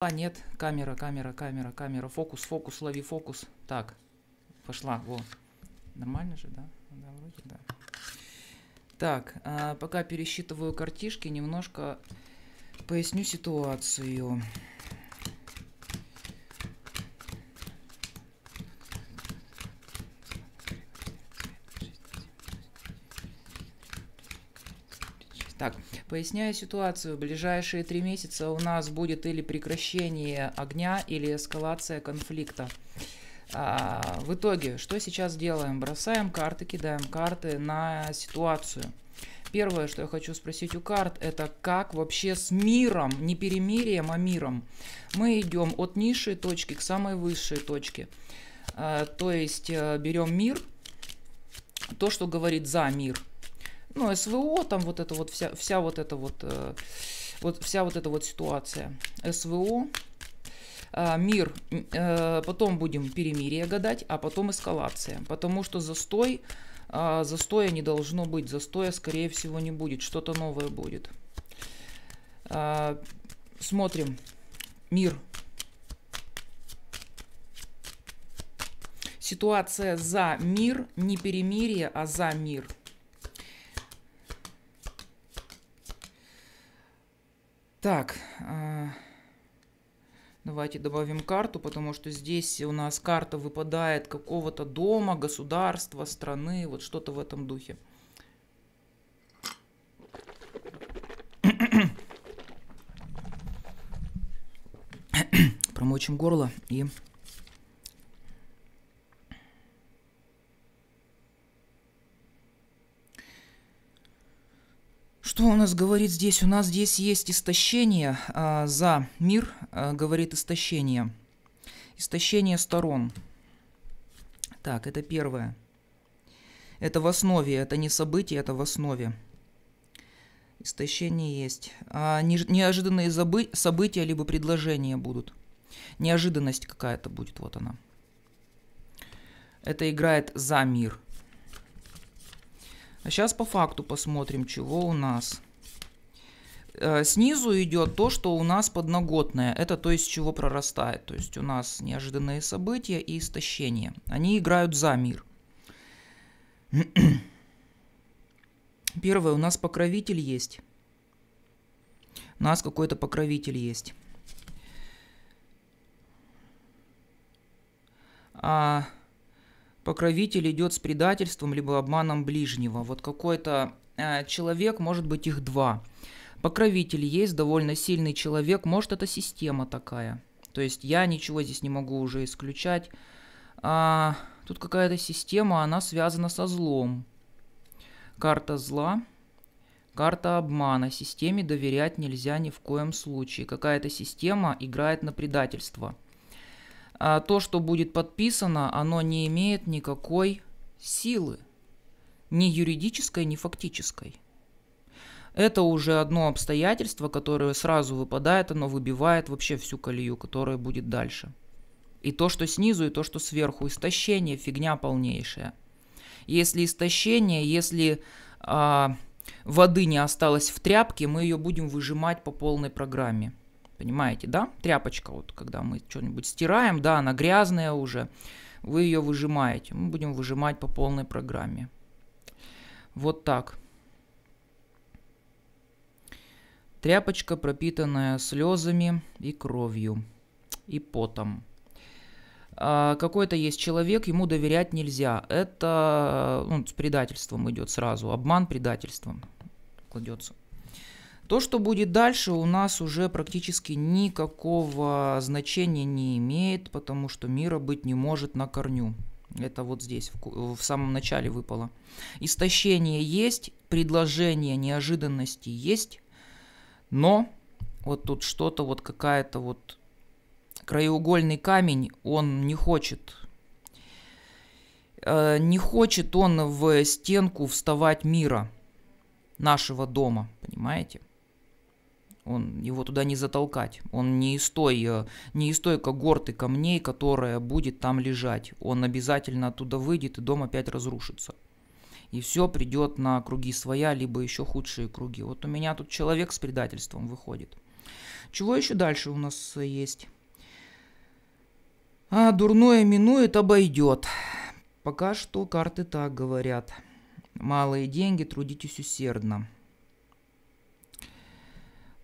А, нет, камера, камера, камера, камера, фокус, фокус, лови фокус. Так, пошла, во. Нормально же, да? Да, вроде, да. Так, а, пока пересчитываю картишки, немножко поясню ситуацию. Так, Поясняю ситуацию. В ближайшие три месяца у нас будет или прекращение огня, или эскалация конфликта. А, в итоге, что сейчас делаем? Бросаем карты, кидаем карты на ситуацию. Первое, что я хочу спросить у карт, это как вообще с миром, не перемирием, а миром. Мы идем от низшей точки к самой высшей точке. А, то есть э, берем мир, то, что говорит за мир ну, СВО, там вот это вот, вся, вся вот эта вот, э, вот, вся вот эта вот ситуация. СВО, э, мир, э, потом будем перемирие гадать, а потом эскалация. Потому что застой, застоя не должно быть, застоя, скорее всего, не будет, что-то новое будет. Смотрим. Мир. Ситуация за мир, не перемирие, а за мир – Так, а, давайте добавим карту, потому что здесь у нас карта выпадает какого-то дома, государства, страны, вот что-то в этом духе. Промочим горло и нас говорит здесь? У нас здесь есть истощение а, за мир, а, говорит истощение. Истощение сторон. Так, это первое. Это в основе, это не событие, это в основе. Истощение есть. А неожиданные забы- события либо предложения будут. Неожиданность какая-то будет, вот она. Это играет за мир. А сейчас по факту посмотрим, чего у нас. Э, снизу идет то, что у нас подноготное. Это то, из чего прорастает. То есть у нас неожиданные события и истощение. Они играют за мир. Первое, у нас покровитель есть. У нас какой-то покровитель есть. А покровитель идет с предательством либо обманом ближнего. Вот какой-то э, человек, может быть их два покровитель есть, довольно сильный человек, может это система такая. То есть я ничего здесь не могу уже исключать. А, тут какая-то система, она связана со злом. Карта зла, карта обмана. Системе доверять нельзя ни в коем случае. Какая-то система играет на предательство. А то, что будет подписано, оно не имеет никакой силы. Ни юридической, ни фактической это уже одно обстоятельство, которое сразу выпадает, оно выбивает вообще всю колею, которая будет дальше. И то, что снизу, и то, что сверху. Истощение – фигня полнейшая. Если истощение, если а, воды не осталось в тряпке, мы ее будем выжимать по полной программе. Понимаете, да? Тряпочка, вот когда мы что-нибудь стираем, да, она грязная уже, вы ее выжимаете. Мы будем выжимать по полной программе. Вот так. Тряпочка, пропитанная слезами и кровью, и потом. А какой-то есть человек, ему доверять нельзя. Это ну, с предательством идет сразу. Обман предательством кладется. То, что будет дальше, у нас уже практически никакого значения не имеет, потому что мира быть не может на корню. Это вот здесь, в, в самом начале выпало. Истощение есть, предложение неожиданности есть, но вот тут что-то вот какая-то вот краеугольный камень, он не хочет. Э, не хочет он в стенку вставать мира нашего дома, понимаете? Он его туда не затолкать. Он не из той, э, не из той когорты камней, которая будет там лежать. Он обязательно оттуда выйдет и дом опять разрушится и все придет на круги своя, либо еще худшие круги. Вот у меня тут человек с предательством выходит. Чего еще дальше у нас есть? А дурное минует, обойдет. Пока что карты так говорят. Малые деньги, трудитесь усердно.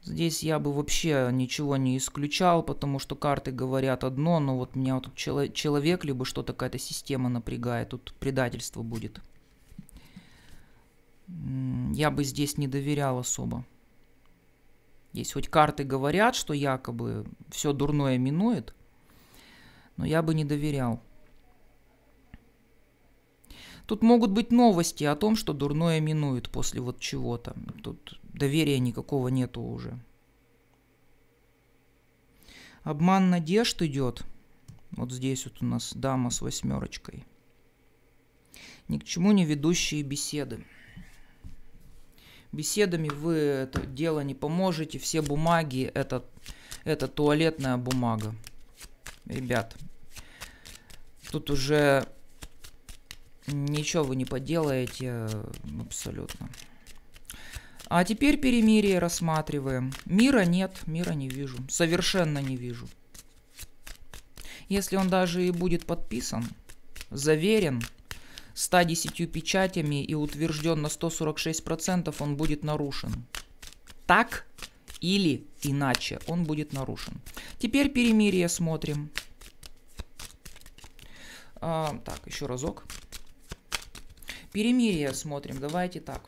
Здесь я бы вообще ничего не исключал, потому что карты говорят одно, но вот меня вот тут человек, либо что-то какая-то система напрягает, тут предательство будет я бы здесь не доверял особо. Есть хоть карты говорят, что якобы все дурное минует, но я бы не доверял. Тут могут быть новости о том, что дурное минует после вот чего-то. Тут доверия никакого нету уже. Обман надежд идет. Вот здесь вот у нас дама с восьмерочкой. Ни к чему не ведущие беседы беседами вы это дело не поможете. Все бумаги это, это туалетная бумага. Ребят, тут уже ничего вы не поделаете абсолютно. А теперь перемирие рассматриваем. Мира нет, мира не вижу. Совершенно не вижу. Если он даже и будет подписан, заверен, 110 печатями и утвержден на 146%, он будет нарушен. Так или иначе он будет нарушен. Теперь перемирие смотрим. А, так, еще разок. Перемирие смотрим. Давайте так.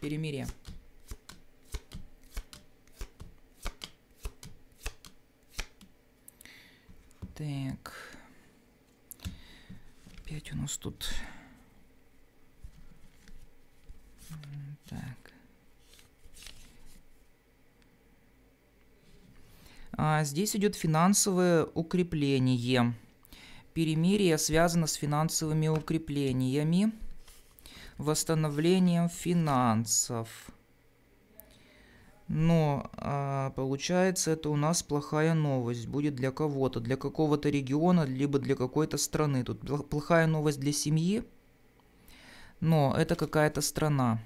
Перемирие. Так. Опять у нас тут А здесь идет финансовое укрепление. Перемирие связано с финансовыми укреплениями, восстановлением финансов. Но а, получается, это у нас плохая новость. Будет для кого-то, для какого-то региона, либо для какой-то страны. Тут плохая новость для семьи, но это какая-то страна.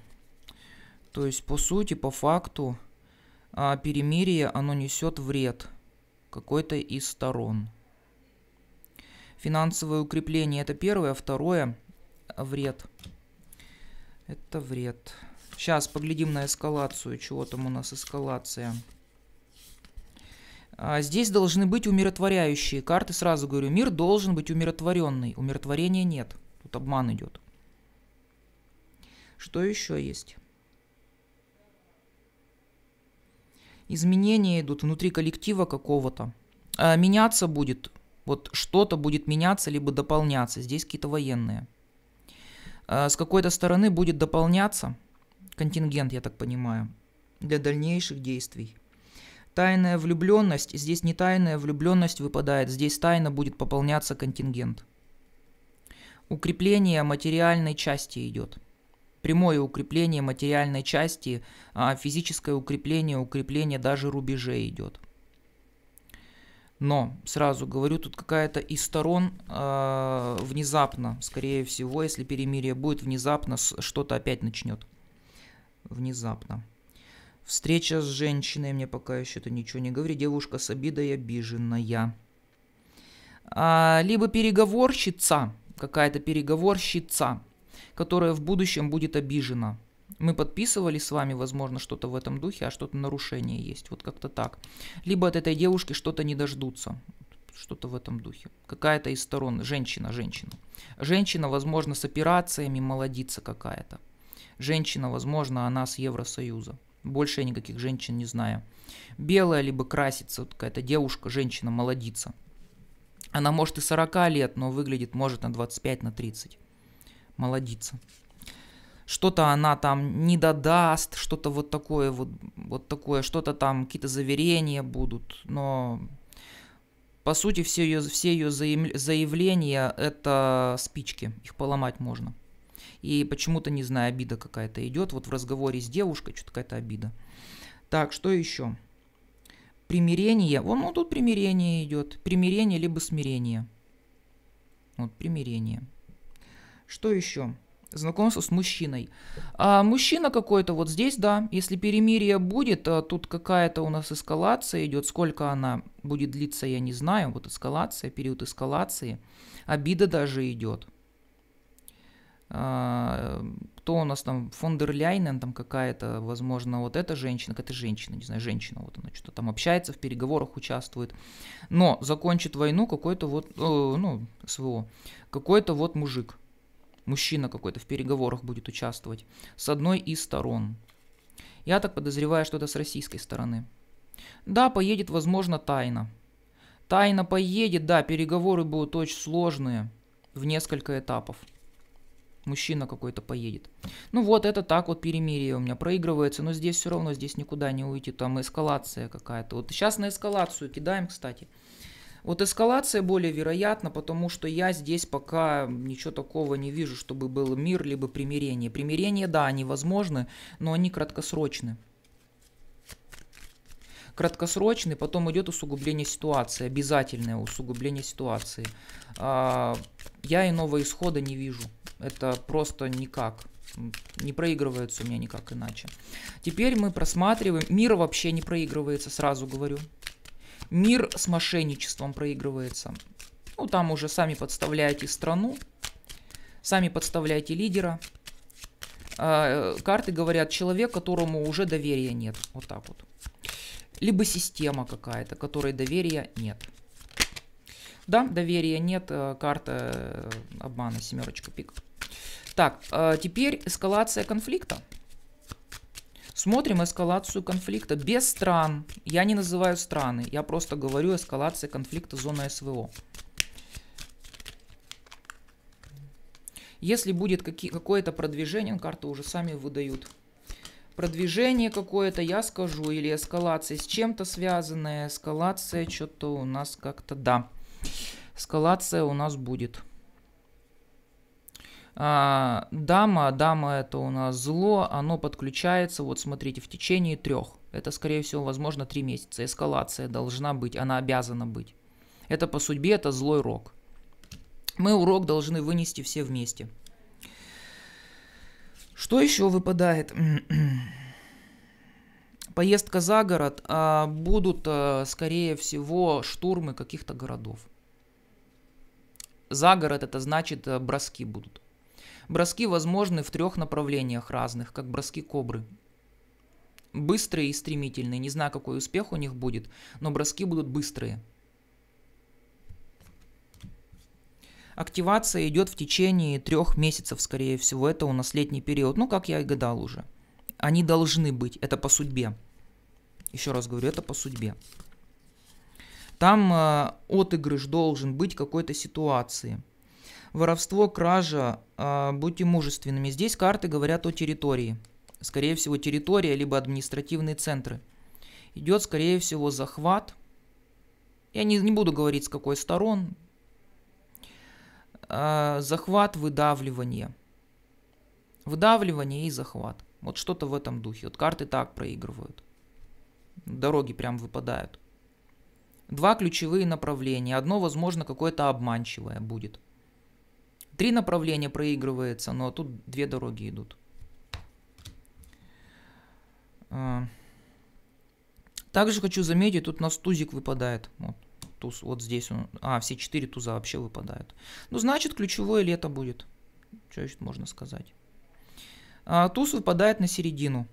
То есть, по сути, по факту, а, перемирие, оно несет вред – какой-то из сторон. Финансовое укрепление – это первое, а второе – вред. Это вред. Сейчас поглядим на эскалацию. Чего там у нас эскалация? А, здесь должны быть умиротворяющие карты. Сразу говорю, мир должен быть умиротворенный. Умиротворения нет. Тут обман идет. Что еще есть? изменения идут внутри коллектива какого-то. А меняться будет, вот что-то будет меняться, либо дополняться. Здесь какие-то военные. А с какой-то стороны будет дополняться контингент, я так понимаю, для дальнейших действий. Тайная влюбленность, здесь не тайная влюбленность выпадает, здесь тайно будет пополняться контингент. Укрепление материальной части идет прямое укрепление материальной части, а физическое укрепление, укрепление даже рубежей идет. Но, сразу говорю, тут какая-то из сторон э, внезапно, скорее всего, если перемирие будет, внезапно что-то опять начнет. Внезапно. Встреча с женщиной, мне пока еще это ничего не говорит. Девушка с обидой обиженная. А, либо переговорщица, какая-то переговорщица, которая в будущем будет обижена. Мы подписывали с вами, возможно, что-то в этом духе, а что-то нарушение есть, вот как-то так. Либо от этой девушки что-то не дождутся, что-то в этом духе. Какая-то из сторон, женщина, женщина. Женщина, возможно, с операциями молодится какая-то. Женщина, возможно, она с Евросоюза. Больше я никаких женщин не знаю. Белая, либо красится, вот какая-то девушка, женщина молодится. Она может и 40 лет, но выглядит может на 25, на 30 молодица. Что-то она там не додаст, что-то вот такое, вот, вот такое, что-то там, какие-то заверения будут, но по сути все ее, все ее заявления это спички, их поломать можно. И почему-то, не знаю, обида какая-то идет. Вот в разговоре с девушкой что-то какая-то обида. Так, что еще? Примирение. Вон, ну, тут примирение идет. Примирение либо смирение. Вот, примирение. Что еще? Знакомство с мужчиной. А мужчина какой-то вот здесь, да, если перемирие будет, а тут какая-то у нас эскалация идет, сколько она будет длиться, я не знаю, вот эскалация, период эскалации, обида даже идет. А, кто у нас там, фон там какая-то, возможно, вот эта женщина, какая-то женщина, не знаю, женщина, вот она что-то там общается, в переговорах участвует, но закончит войну какой-то вот, э, ну, СВО, какой-то вот мужик мужчина какой-то в переговорах будет участвовать с одной из сторон. Я так подозреваю, что это с российской стороны. Да, поедет, возможно, тайно. Тайно поедет, да, переговоры будут очень сложные, в несколько этапов. Мужчина какой-то поедет. Ну вот, это так вот перемирие у меня проигрывается, но здесь все равно, здесь никуда не уйти, там эскалация какая-то. Вот сейчас на эскалацию кидаем, кстати. Вот эскалация более вероятна, потому что я здесь пока ничего такого не вижу, чтобы был мир либо примирение. Примирение, да, они возможны, но они краткосрочны. Краткосрочный, потом идет усугубление ситуации, обязательное усугубление ситуации. А, я иного исхода не вижу. Это просто никак не проигрывается у меня никак иначе. Теперь мы просматриваем. Мир вообще не проигрывается, сразу говорю. Мир с мошенничеством проигрывается. Ну, там уже сами подставляете страну, сами подставляете лидера. А, э, карты говорят, человек, которому уже доверия нет. Вот так вот. Либо система какая-то, которой доверия нет. Да, доверия нет, э, карта э, обмана, семерочка пик. Так, а, теперь эскалация конфликта. Смотрим эскалацию конфликта без стран. Я не называю страны, я просто говорю эскалация конфликта зона СВО. Если будет какое-то продвижение, карты уже сами выдают. Продвижение какое-то, я скажу, или эскалация с чем-то связанная. Эскалация что-то у нас как-то, да. Эскалация у нас будет. А, дама, дама это у нас зло, оно подключается, вот смотрите, в течение трех. Это, скорее всего, возможно, три месяца. Эскалация должна быть, она обязана быть. Это по судьбе, это злой рок. Мы урок должны вынести все вместе. Что еще выпадает? Поездка за город. А, будут, а, скорее всего, штурмы каких-то городов. За город это значит э, броски будут. Броски возможны в трех направлениях разных, как броски кобры. Быстрые и стремительные. Не знаю, какой успех у них будет, но броски будут быстрые. Активация идет в течение трех месяцев, скорее всего. Это у нас летний период. Ну, как я и гадал уже. Они должны быть. Это по судьбе. Еще раз говорю, это по судьбе. Там э, отыгрыш должен быть какой-то ситуации. Воровство, кража, а, будьте мужественными. Здесь карты говорят о территории. Скорее всего, территория, либо административные центры. Идет, скорее всего, захват. Я не, не буду говорить, с какой сторон. А, захват, выдавливание. Выдавливание и захват. Вот что-то в этом духе. Вот карты так проигрывают. Дороги прям выпадают. Два ключевые направления. Одно, возможно, какое-то обманчивое будет – три направления проигрывается, но тут две дороги идут. А, также хочу заметить, тут у нас тузик выпадает. Вот, туз, вот здесь он. А, все четыре туза вообще выпадают. Ну, значит, ключевое лето будет. Что еще можно сказать? А, туз выпадает на середину.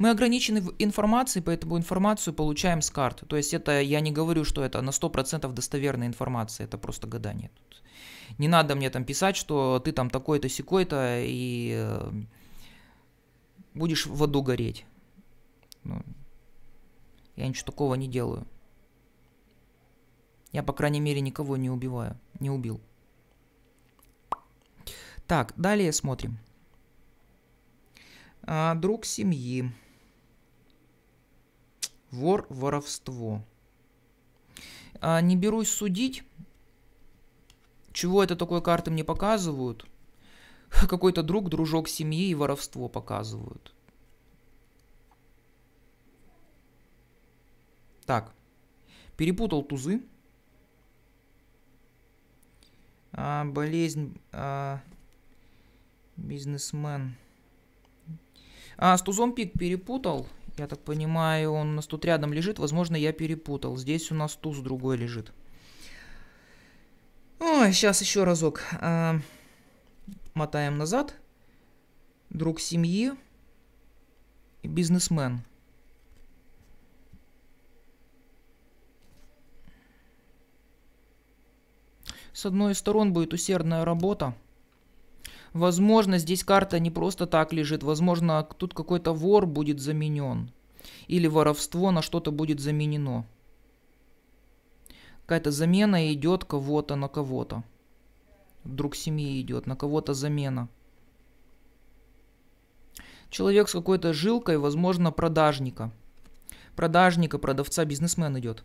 Мы ограничены в информации, поэтому информацию получаем с карт. То есть это, я не говорю, что это на 100% достоверная информация, это просто гадание. Тут не надо мне там писать, что ты там такой-то, секой-то и э, будешь в аду гореть. Ну, я ничего такого не делаю. Я, по крайней мере, никого не убиваю, не убил. Так, далее смотрим. А, друг семьи. Вор, воровство. А, не берусь судить, чего это такое карты мне показывают. Какой-то друг, дружок семьи и воровство показывают. Так, перепутал тузы. А, болезнь, а, бизнесмен. А, с тузом пик перепутал. Я так понимаю, он у нас тут рядом лежит. Возможно, я перепутал. Здесь у нас туз другой лежит. Ой, сейчас еще разок. А, мотаем назад. Друг семьи. И бизнесмен. С одной из сторон будет усердная работа. Возможно, здесь карта не просто так лежит. Возможно, тут какой-то вор будет заменен. Или воровство на что-то будет заменено. Какая-то замена идет кого-то на кого-то. Друг семьи идет, на кого-то замена. Человек с какой-то жилкой, возможно, продажника. Продажника, продавца, бизнесмен идет.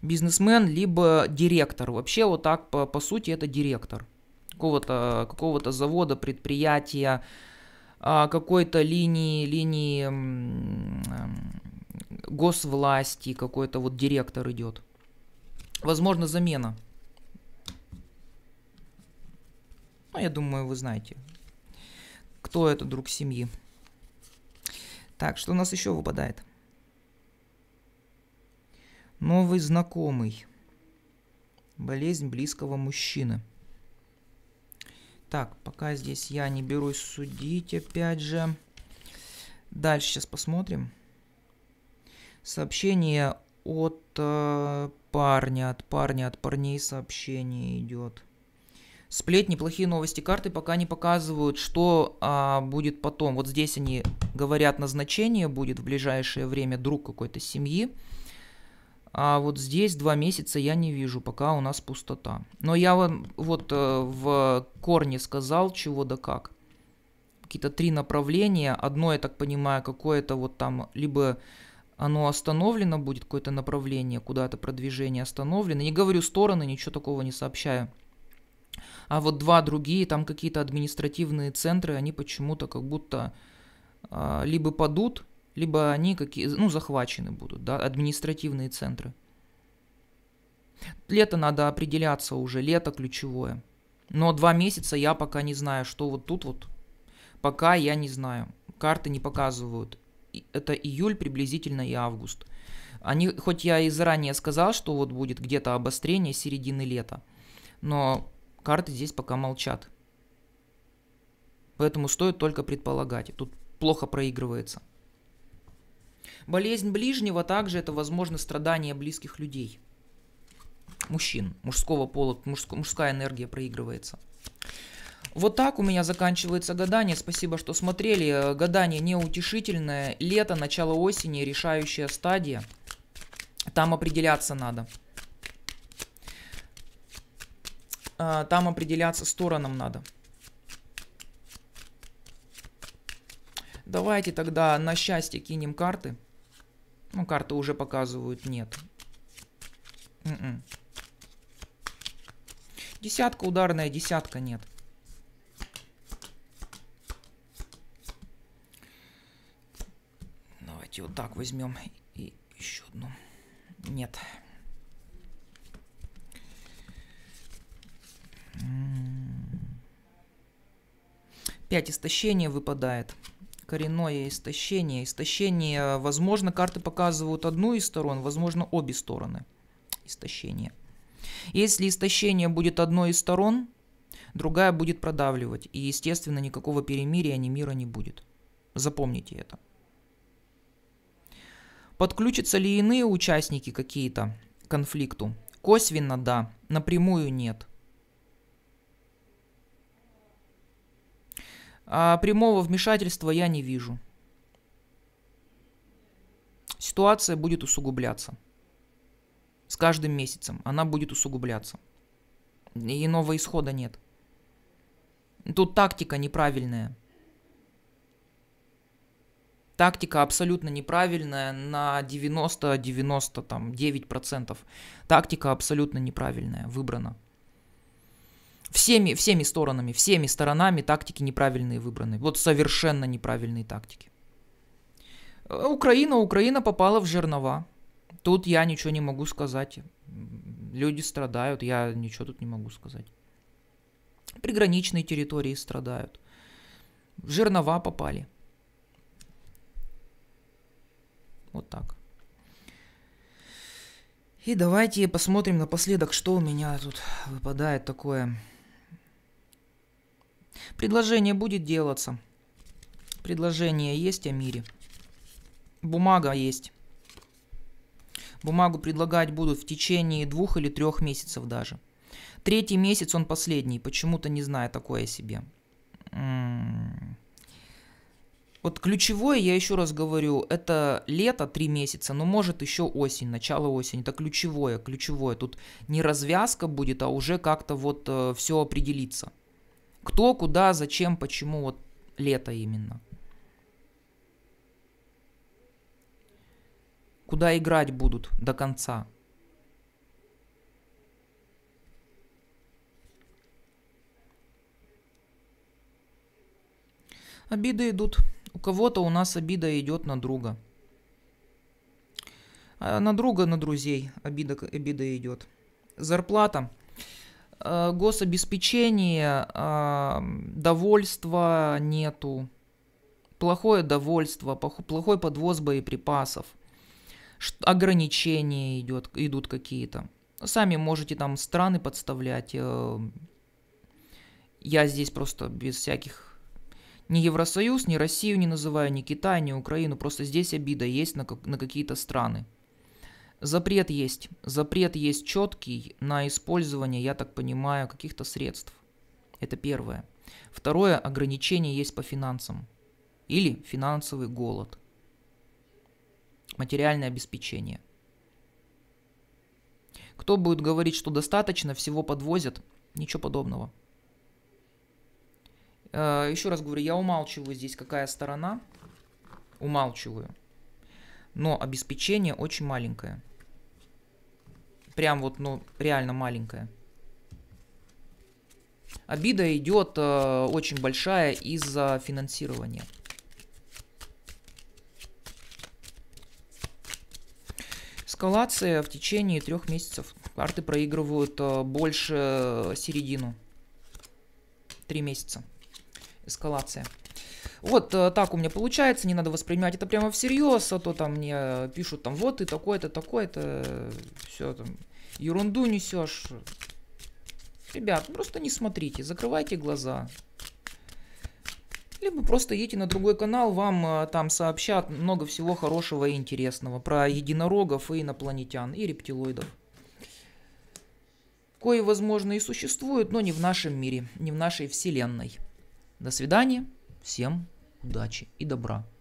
Бизнесмен, либо директор. Вообще вот так по, по сути это директор какого-то какого то завода, предприятия, а, какой-то линии, линии госвласти, какой-то вот директор идет. Возможно, замена. Ну, я думаю, вы знаете, кто это друг семьи. Так, что у нас еще выпадает? Новый знакомый. Болезнь близкого мужчины. Так, пока здесь я не берусь судить, опять же. Дальше сейчас посмотрим. Сообщение от э, парня, от парня, от парней сообщение идет. Сплетни, плохие новости карты пока не показывают, что а, будет потом. Вот здесь они говорят, назначение будет в ближайшее время друг какой-то семьи. А вот здесь два месяца я не вижу, пока у нас пустота. Но я вам вот э, в корне сказал, чего да как. Какие-то три направления. Одно, я так понимаю, какое-то вот там либо оно остановлено будет, какое-то направление, куда-то продвижение остановлено. Не говорю стороны, ничего такого не сообщаю. А вот два другие, там какие-то административные центры, они почему-то как будто а, либо падут, либо они какие, ну, захвачены будут, да, административные центры. Лето надо определяться уже, лето ключевое. Но два месяца я пока не знаю, что вот тут вот, пока я не знаю. Карты не показывают. Это июль приблизительно и август. Они, хоть я и заранее сказал, что вот будет где-то обострение середины лета, но карты здесь пока молчат. Поэтому стоит только предполагать. Тут плохо проигрывается. Болезнь ближнего также это, возможно, страдание близких людей. Мужчин, мужского пола, мужско, мужская энергия проигрывается. Вот так у меня заканчивается гадание. Спасибо, что смотрели. Гадание неутешительное. Лето, начало осени, решающая стадия. Там определяться надо. А, там определяться сторонам надо. Давайте тогда на счастье кинем карты. Ну, карты уже показывают, нет. Н м-м. -н. Десятка ударная, десятка нет. Давайте вот так возьмем. И еще одну. Нет. Пять истощения выпадает коренное истощение. Истощение, возможно, карты показывают одну из сторон, возможно, обе стороны истощения. Если истощение будет одной из сторон, другая будет продавливать, и, естественно, никакого перемирия, ни мира не будет. Запомните это. Подключатся ли иные участники какие-то к конфликту? Косвенно – да, напрямую – нет – а, прямого вмешательства я не вижу. Ситуация будет усугубляться. С каждым месяцем она будет усугубляться. И иного исхода нет. Тут тактика неправильная. Тактика абсолютно неправильная на 90-99%. Тактика абсолютно неправильная выбрана всеми, всеми сторонами, всеми сторонами тактики неправильные выбраны. Вот совершенно неправильные тактики. Э, Украина, Украина попала в жернова. Тут я ничего не могу сказать. Люди страдают, я ничего тут не могу сказать. Приграничные территории страдают. В жернова попали. Вот так. И давайте посмотрим напоследок, что у меня тут выпадает такое Предложение будет делаться. Предложение есть о мире. Бумага есть. Бумагу предлагать будут в течение двух или трех месяцев даже. Третий месяц он последний, почему-то не знаю такое себе. Вот ключевое, я еще раз говорю, это лето, три месяца, но может еще осень, начало осени. Это ключевое, ключевое. Тут не развязка будет, а уже как-то вот э, все определиться. Кто, куда, зачем, почему, вот лето именно. Куда играть будут до конца. Обиды идут. У кого-то у нас обида идет на друга. А на друга, на друзей обида, обида идет. Зарплата Э, гособеспечения э, довольства нету, плохое довольство, плохой подвоз боеприпасов, ограничения идет, идут какие-то. Сами можете там страны подставлять. Э. Я здесь просто без всяких ни Евросоюз, ни Россию не называю, ни Китай, ни Украину. Просто здесь обида есть на, на какие-то страны. Запрет есть. Запрет есть четкий на использование, я так понимаю, каких-то средств. Это первое. Второе, ограничение есть по финансам. Или финансовый голод. Материальное обеспечение. Кто будет говорить, что достаточно, всего подвозят? Ничего подобного. Э, Еще раз говорю, я умалчиваю здесь, какая сторона. Умалчиваю. Но обеспечение очень маленькое. Прям вот, ну, реально маленькая. Обида идет э, очень большая из-за финансирования. Эскалация в течение трех месяцев. Карты проигрывают э, больше э, середину. Три месяца. Эскалация. Вот э, так у меня получается, не надо воспринимать это прямо всерьез, а то там мне э, пишут там вот и такое-то, такое-то все там, ерунду несешь. Ребят, просто не смотрите, закрывайте глаза. Либо просто идите на другой канал, вам э, там сообщат много всего хорошего и интересного про единорогов и инопланетян, и рептилоидов. кое возможно, и существуют, но не в нашем мире, не в нашей вселенной. До свидания, всем удачи и добра.